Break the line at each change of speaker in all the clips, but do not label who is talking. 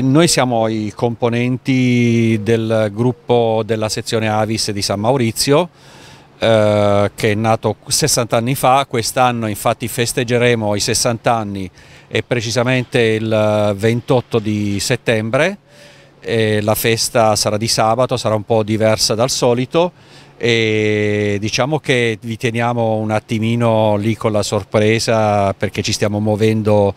Noi siamo i componenti del gruppo della sezione Avis di San Maurizio eh, che è nato 60 anni fa, quest'anno infatti festeggeremo i 60 anni e precisamente il 28 di settembre la festa sarà di sabato, sarà un po' diversa dal solito e diciamo che vi teniamo un attimino lì con la sorpresa perché ci stiamo muovendo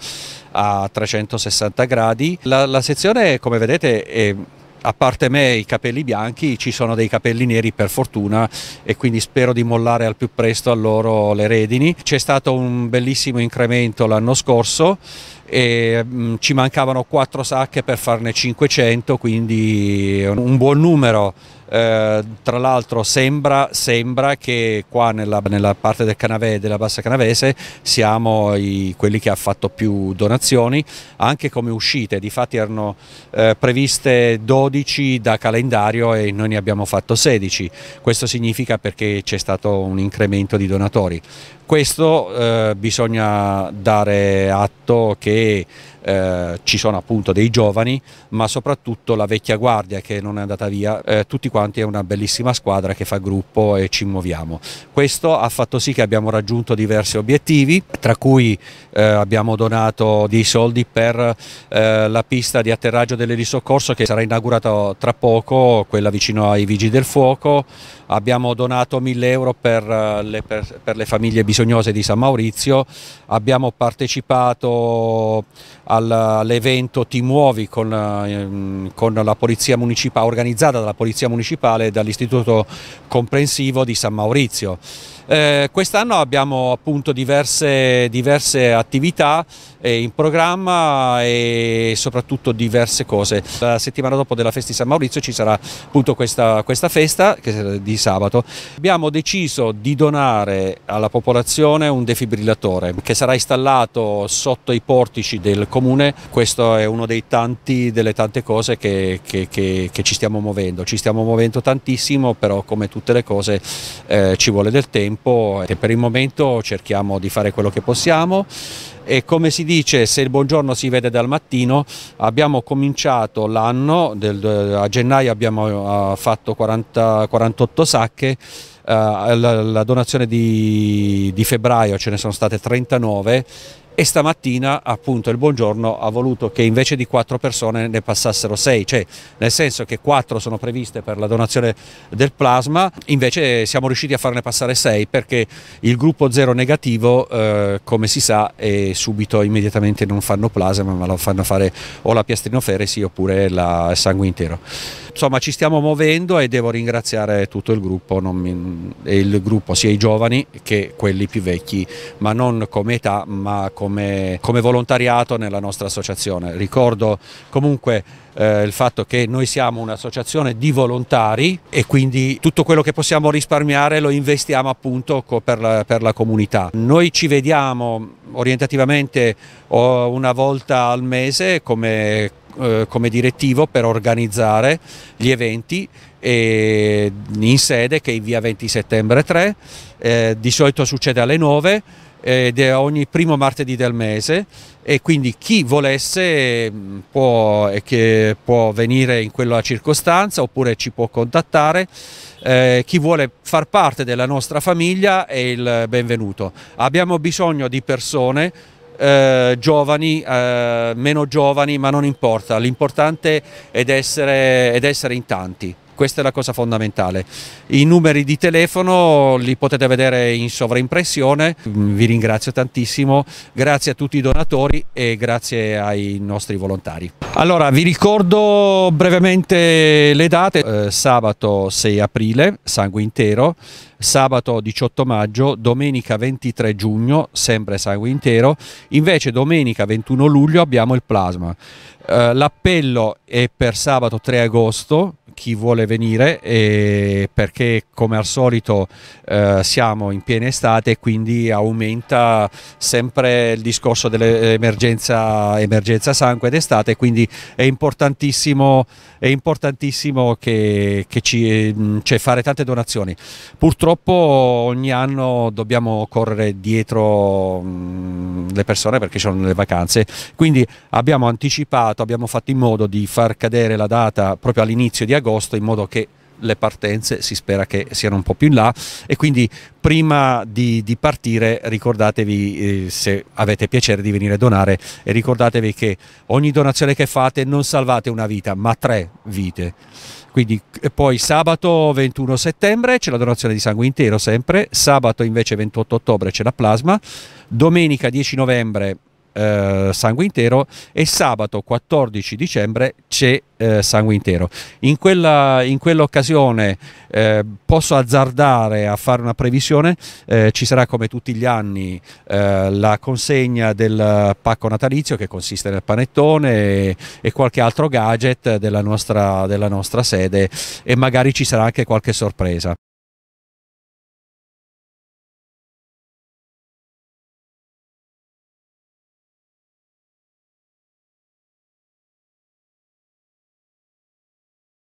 a 360 gradi. La, la sezione come vedete è a parte me i capelli bianchi ci sono dei capelli neri per fortuna e quindi spero di mollare al più presto a loro le redini. C'è stato un bellissimo incremento l'anno scorso e mh, mm, ci mancavano 4 sacche per farne 500 quindi un buon numero eh, tra l'altro sembra, sembra, che qua nella, nella parte del canavè, della bassa canavese siamo i, quelli che ha fatto più donazioni anche come uscite difatti erano eh, previste 12 da calendario e noi ne abbiamo fatto 16 questo significa perché c'è stato un incremento di donatori questo eh, bisogna dare atto che Hey. Eh, ci sono appunto dei giovani, ma soprattutto la vecchia guardia che non è andata via, eh, tutti quanti è una bellissima squadra che fa gruppo e ci muoviamo. Questo ha fatto sì che abbiamo raggiunto diversi obiettivi, tra cui eh, abbiamo donato dei soldi per eh, la pista di atterraggio delle di che sarà inaugurata tra poco, quella vicino ai Vigili del Fuoco, abbiamo donato 1000 euro per eh, le, per, per le famiglie bisognose di San Maurizio, abbiamo partecipato a all'evento Ti Muovi con, ehm, con, la polizia municipale, organizzata dalla Polizia Municipale e dall'Istituto Comprensivo di San Maurizio. Eh, Quest'anno abbiamo appunto diverse, diverse attività eh, in programma e soprattutto diverse cose. La settimana dopo della festa di San Maurizio ci sarà appunto questa, questa festa di sabato. Abbiamo deciso di donare alla popolazione un defibrillatore che sarà installato sotto i portici del comune. Questo è uno dei tanti, delle tante cose che, che, che, che ci stiamo muovendo. Ci stiamo muovendo tantissimo, però come tutte le cose eh, ci vuole del tempo tempo eh, e per il momento cerchiamo di fare quello che possiamo e come si dice se il buongiorno si vede dal mattino abbiamo cominciato l'anno, eh, a gennaio abbiamo eh, fatto 40, 48 sacche la, donazione di, di febbraio ce ne sono state 39 e stamattina appunto il buongiorno ha voluto che invece di quattro persone ne passassero sei, cioè nel senso che quattro sono previste per la donazione del plasma, invece siamo riusciti a farne passare sei perché il gruppo zero negativo eh, come si sa è subito immediatamente non fanno plasma ma lo fanno fare o la piastrinoferesi oppure il sangue intero. Insomma ci stiamo muovendo e devo ringraziare tutto il gruppo, mi, il gruppo sia i giovani che quelli più vecchi ma non come età ma come come, come volontariato nella nostra associazione. Ricordo comunque eh, il fatto che noi siamo un'associazione di volontari e quindi tutto quello che possiamo risparmiare lo investiamo appunto per la, per la comunità. Noi ci vediamo orientativamente una volta al mese come eh, come direttivo per organizzare gli eventi in sede che è in via 20 settembre 3, eh, di solito succede alle 9 eh, ed è ogni primo martedì del mese e quindi chi volesse mm, può, eh, può venire in quella circostanza oppure ci può contattare. Eh, chi vuole far parte della nostra famiglia è il benvenuto. Abbiamo bisogno di persone eh, giovani, eh, meno giovani, ma non importa, l'importante è, è, essere in tanti questa è la cosa fondamentale. I numeri di telefono li potete vedere in sovraimpressione, mm, vi ringrazio tantissimo, grazie a tutti i donatori e grazie ai nostri volontari. Allora vi ricordo brevemente le date, eh, sabato 6 aprile, sangue intero, sabato 18 maggio, domenica 23 giugno, sempre sangue intero, invece domenica 21 luglio abbiamo il plasma. Eh, L'appello è per sabato 3 agosto chi vuole venire perché come al solito eh, siamo in piena estate e quindi aumenta sempre il discorso dell'emergenza emergenza sangue d'estate quindi è importantissimo, è importantissimo che, che ci, mm, cioè fare tante donazioni purtroppo ogni anno dobbiamo correre dietro mh, mm, le persone perché ci sono le vacanze quindi abbiamo anticipato abbiamo fatto in modo di far cadere la data proprio all'inizio di agosto agosto in modo che le partenze si spera che siano un po' più in là e quindi prima di, di partire ricordatevi eh, se avete piacere di venire a donare e ricordatevi che ogni donazione che fate non salvate una vita ma tre vite quindi poi sabato 21 settembre c'è la donazione di sangue intero sempre sabato invece 28 ottobre c'è la plasma domenica 10 novembre eh, Sangue Intero e sabato 14 dicembre c'è eh, Sangue Intero. In, quella, in quell'occasione eh, posso azzardare a fare una previsione, eh, ci sarà come tutti gli anni eh, la consegna del pacco natalizio che consiste nel panettone e, e qualche altro gadget della nostra, della nostra sede e magari ci sarà anche qualche sorpresa.